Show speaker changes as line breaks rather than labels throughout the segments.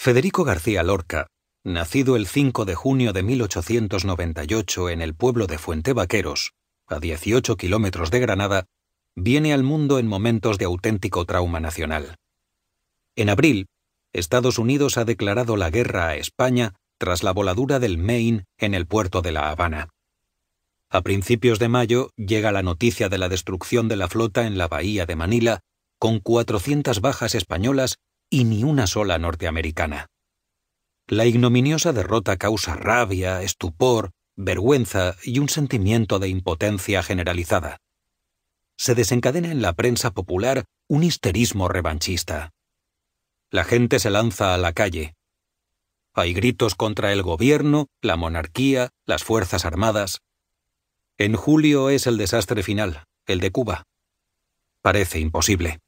Federico García Lorca, nacido el 5 de junio de 1898 en el pueblo de Fuente Vaqueros, a 18 kilómetros de Granada, viene al mundo en momentos de auténtico trauma nacional. En abril, Estados Unidos ha declarado la guerra a España tras la voladura del Maine en el puerto de La Habana. A principios de mayo llega la noticia de la destrucción de la flota en la bahía de Manila, con 400 bajas españolas y ni una sola norteamericana. La ignominiosa derrota causa rabia, estupor, vergüenza y un sentimiento de impotencia generalizada. Se desencadena en la prensa popular un histerismo revanchista. La gente se lanza a la calle. Hay gritos contra el gobierno, la monarquía, las Fuerzas Armadas. En julio es el desastre final, el de Cuba. Parece imposible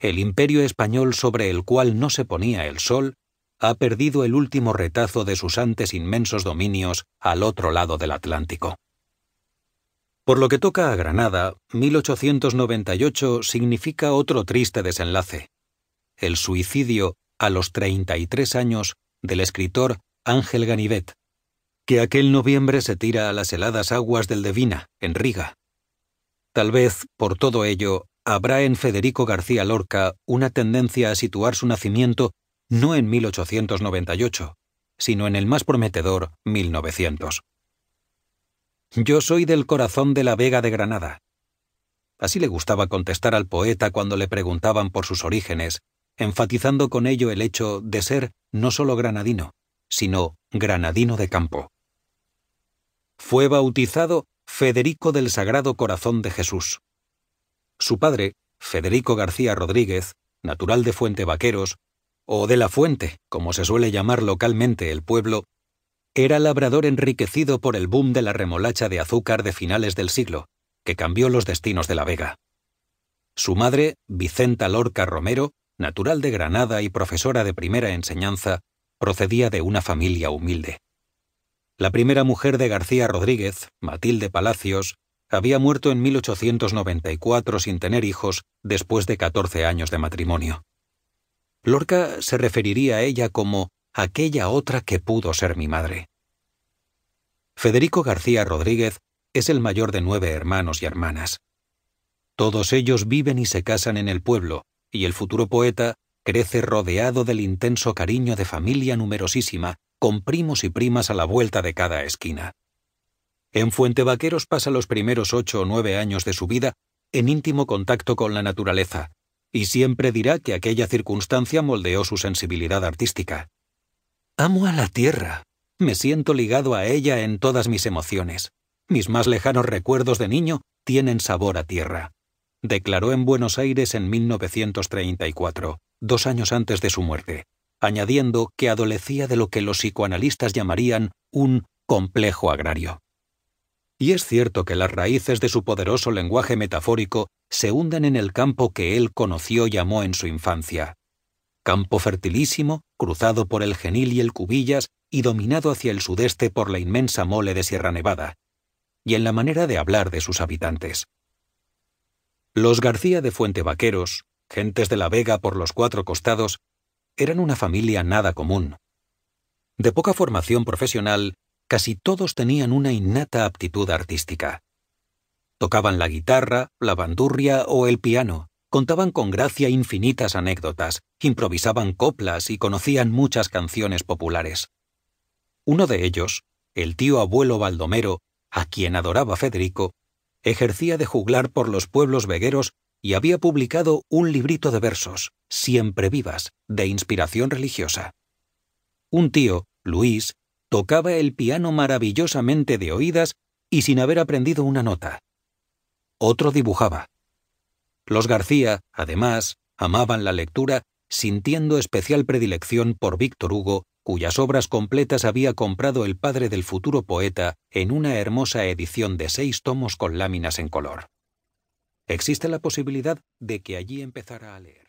el imperio español sobre el cual no se ponía el sol ha perdido el último retazo de sus antes inmensos dominios al otro lado del Atlántico. Por lo que toca a Granada, 1898 significa otro triste desenlace, el suicidio a los 33 años del escritor Ángel Ganivet, que aquel noviembre se tira a las heladas aguas del Devina, en Riga. Tal vez, por todo ello, habrá en Federico García Lorca una tendencia a situar su nacimiento no en 1898, sino en el más prometedor 1900. Yo soy del corazón de la Vega de Granada. Así le gustaba contestar al poeta cuando le preguntaban por sus orígenes, enfatizando con ello el hecho de ser no solo granadino, sino granadino de campo. Fue bautizado Federico del Sagrado Corazón de Jesús. Su padre, Federico García Rodríguez, natural de Fuente Vaqueros, o de la Fuente, como se suele llamar localmente el pueblo, era labrador enriquecido por el boom de la remolacha de azúcar de finales del siglo, que cambió los destinos de la Vega. Su madre, Vicenta Lorca Romero, natural de Granada y profesora de primera enseñanza, procedía de una familia humilde. La primera mujer de García Rodríguez, Matilde Palacios, había muerto en 1894 sin tener hijos después de 14 años de matrimonio. Lorca se referiría a ella como aquella otra que pudo ser mi madre. Federico García Rodríguez es el mayor de nueve hermanos y hermanas. Todos ellos viven y se casan en el pueblo, y el futuro poeta crece rodeado del intenso cariño de familia numerosísima, con primos y primas a la vuelta de cada esquina. En Vaqueros pasa los primeros ocho o nueve años de su vida en íntimo contacto con la naturaleza, y siempre dirá que aquella circunstancia moldeó su sensibilidad artística. Amo a la tierra. Me siento ligado a ella en todas mis emociones. Mis más lejanos recuerdos de niño tienen sabor a tierra. Declaró en Buenos Aires en 1934, dos años antes de su muerte, añadiendo que adolecía de lo que los psicoanalistas llamarían un complejo agrario. Y es cierto que las raíces de su poderoso lenguaje metafórico se hunden en el campo que él conoció y amó en su infancia. Campo fertilísimo, cruzado por el Genil y el Cubillas y dominado hacia el sudeste por la inmensa mole de Sierra Nevada, y en la manera de hablar de sus habitantes. Los García de Fuente Vaqueros, gentes de la Vega por los cuatro costados, eran una familia nada común. De poca formación profesional casi todos tenían una innata aptitud artística. Tocaban la guitarra, la bandurria o el piano, contaban con gracia infinitas anécdotas, improvisaban coplas y conocían muchas canciones populares. Uno de ellos, el tío abuelo Baldomero, a quien adoraba Federico, ejercía de juglar por los pueblos vegueros y había publicado un librito de versos, siempre vivas, de inspiración religiosa. Un tío, Luis, tocaba el piano maravillosamente de oídas y sin haber aprendido una nota. Otro dibujaba. Los García, además, amaban la lectura, sintiendo especial predilección por Víctor Hugo, cuyas obras completas había comprado el padre del futuro poeta en una hermosa edición de seis tomos con láminas en color. Existe la posibilidad de que allí empezara a leer.